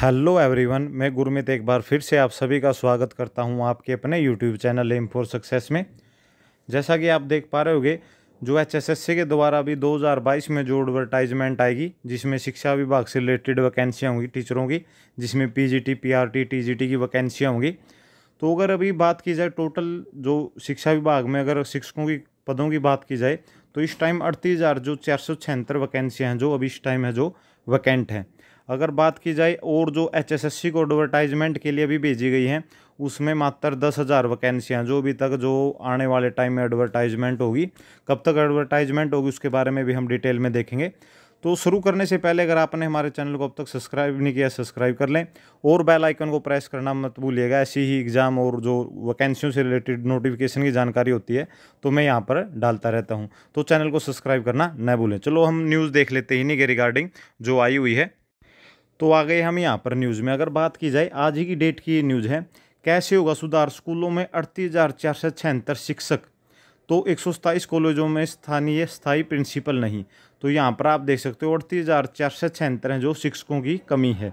hello everyone मैं गुरमित एक बार फिर से आप सभी का स्वागत करता हूं आपके अपने YouTube channel aim for success में जैसा कि आप देख पा रहे होंगे जो एचएसएससी के द्वारा अभी 2022 में जो एडवर्टाइजमेंट आएगी जिसमें शिक्षा विभाग से रिलेटेड वैकेंसियाँ होंगी टीचरों की जिसमें पीजीटी पीआरटी टीजीटी की वैकेंसियाँ होंगी तो अगर अभी बात की जाए टोटल जो शिक्षा विभाग में अगर शिक्षकों की पदों की बात की जाए तो इस टाइम अड़तीस हज़ार जो चार सौ वैकेंसियाँ हैं जो अभी इस टाइम है जो वैकेंट हैं अगर बात की जाए और जो एच एस एस सी को एडवर्टाइजमेंट के लिए भी भेजी गई हैं उसमें मात्र दस हज़ार वैकेंसियाँ जो अभी तक जो आने वाले टाइम में एडवर्टाइजमेंट होगी कब तक एडवर्टाइजमेंट होगी उसके बारे में भी हम डिटेल में देखेंगे तो शुरू करने से पहले अगर आपने हमारे चैनल को अब तक सब्सक्राइब नहीं किया सब्सक्राइब कर लें और बेल आइकन को प्रेस करना मत भूलिएगा ऐसी ही एग्ज़ाम और जो वैकेंसियों से रिलेटेड नोटिफिकेशन की जानकारी होती है तो मैं यहाँ पर डालता रहता हूँ तो चैनल को सब्सक्राइब करना न भूलें चलो हम न्यूज़ देख लेते ही नहीं के रिगार्डिंग जो आई हुई है तो आ गए हम यहाँ पर न्यूज़ में अगर बात की जाए आज ही की डेट की न्यूज़ है कैसे होगा सुधार स्कूलों में अड़तीस हज़ार चार शिक्षक तो एक सौ कॉलेजों में स्थानीय स्थायी प्रिंसिपल नहीं तो यहाँ पर आप देख सकते हो अड़तीस हज़ार चार हैं जो शिक्षकों की कमी है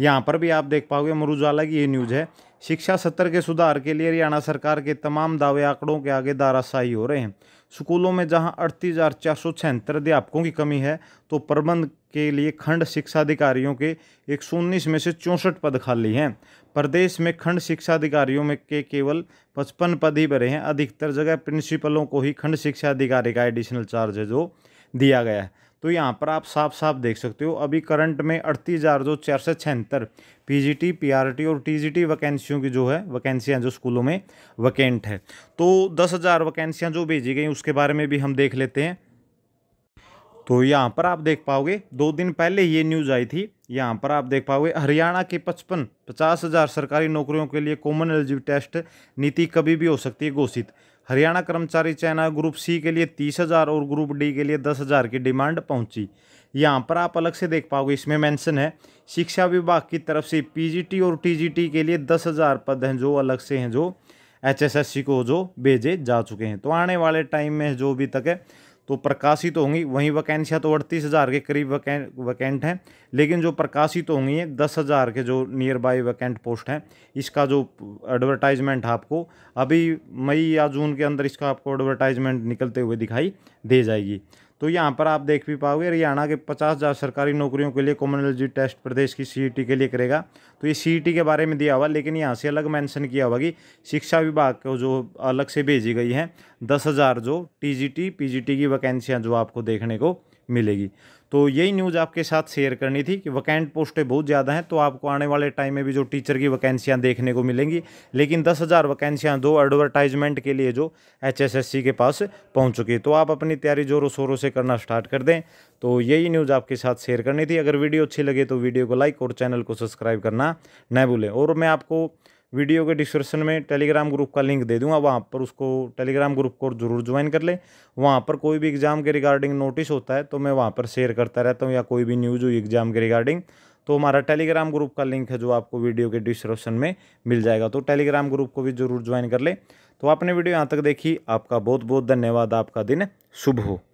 यहाँ पर भी आप देख पाओगे अमर उजाला की ये न्यूज़ है शिक्षा सत्र के सुधार के लिए हरियाणा सरकार के तमाम दावे आंकड़ों के आगे दाराशाही हो रहे हैं स्कूलों में जहां अड़तीस हज़ार चार सौ अध्यापकों की कमी है तो प्रबंध के लिए खंड शिक्षा अधिकारियों के एक सौ उन्नीस में से चौंसठ पद खाली हैं प्रदेश में खंड शिक्षा अधिकारियों में के केवल पचपन पद ही भरे हैं अधिकतर जगह प्रिंसिपलों को ही खंड शिक्षा अधिकारी का एडिशनल चार्ज है जो दिया गया है तो यहाँ पर आप साफ साफ देख सकते हो अभी करंट में अड़तीस हज़ार जो चार सौ छिहत्तर P G T P R T और टी जी टी वैकेंसियों की जो है वैकेंसियाँ जो स्कूलों में वैकेंट है तो दस हज़ार वैकेंसियाँ जो भेजी गई उसके बारे में भी हम देख लेते हैं तो यहाँ पर आप देख पाओगे दो दिन पहले ये न्यूज़ आई थी यहाँ पर आप देख पाओगे हरियाणा के पचपन पचास हज़ार सरकारी नौकरियों के लिए कॉमन एलिजिबिलिटी टेस्ट नीति कभी भी हो सकती है घोषित हरियाणा कर्मचारी चयन ग्रुप सी के लिए तीस हज़ार और ग्रुप डी के लिए दस हज़ार की डिमांड पहुंची यहाँ पर आप अलग से देख पाओगे इसमें मेंशन है शिक्षा विभाग की तरफ से पीजीटी और टीजीटी के लिए दस हज़ार पद हैं जो अलग से हैं जो एचएसएससी को जो भेजे जा चुके हैं तो आने वाले टाइम में जो अभी तक है तो प्रकाशित तो होंगी वहीं वैकेंसियाँ तो अड़तीस हज़ार के करीब वैकेंट वैकेंट हैं लेकिन जो प्रकाशित तो होंगी हैं दस हज़ार के जो नियर बाई वैकेंट पोस्ट हैं इसका जो एडवर्टाइजमेंट है आपको अभी मई या जून के अंदर इसका आपको एडवर्टाइजमेंट निकलते हुए दिखाई दे जाएगी तो यहाँ पर आप देख भी पाओगे हरियाणा के पचास हज़ार सरकारी नौकरियों के लिए कॉमनोलॉजी टेस्ट प्रदेश की सी e के लिए करेगा तो ये सी e के बारे में दिया हुआ लेकिन यहाँ से अलग मेंशन किया हुआ कि शिक्षा विभाग को जो अलग से भेजी गई है दस हज़ार जो T G T P G T की वैकेंसियाँ जो आपको देखने को मिलेगी तो यही न्यूज़ आपके साथ शेयर करनी थी कि वैकेंट पोस्टें बहुत ज़्यादा हैं तो आपको आने वाले टाइम में भी जो टीचर की वैकेंसियाँ देखने को मिलेंगी लेकिन दस हज़ार वैकेंसियाँ दो एडवर्टाइजमेंट के लिए जो एचएसएससी के पास पहुँच चुकी है तो आप अपनी तैयारी जोरों शोरों से करना स्टार्ट कर दें तो यही न्यूज़ आपके साथ शेयर करनी थी अगर वीडियो अच्छी लगे तो वीडियो को लाइक और चैनल को सब्सक्राइब करना न भूलें और मैं आपको वीडियो के डिस्क्रिप्शन में टेलीग्राम ग्रुप का लिंक दे दूंगा वहाँ पर उसको टेलीग्राम ग्रुप को ज़रूर ज्वाइन कर ले वहाँ पर कोई भी एग्ज़ाम के रिगार्डिंग नोटिस होता है तो मैं वहाँ पर शेयर करता रहता हूँ या कोई भी न्यूज़ हुई एग्ज़ाम के रिगार्डिंग तो हमारा टेलीग्राम ग्रुप का लिंक है जो आपको वीडियो के डिस्क्रिप्शन में मिल जाएगा तो टेलीग्राम ग्रुप को भी ज़रूर ज्वाइन कर ले तो आपने वीडियो यहाँ तक देखी आपका बहुत बहुत धन्यवाद आपका दिन शुभ हो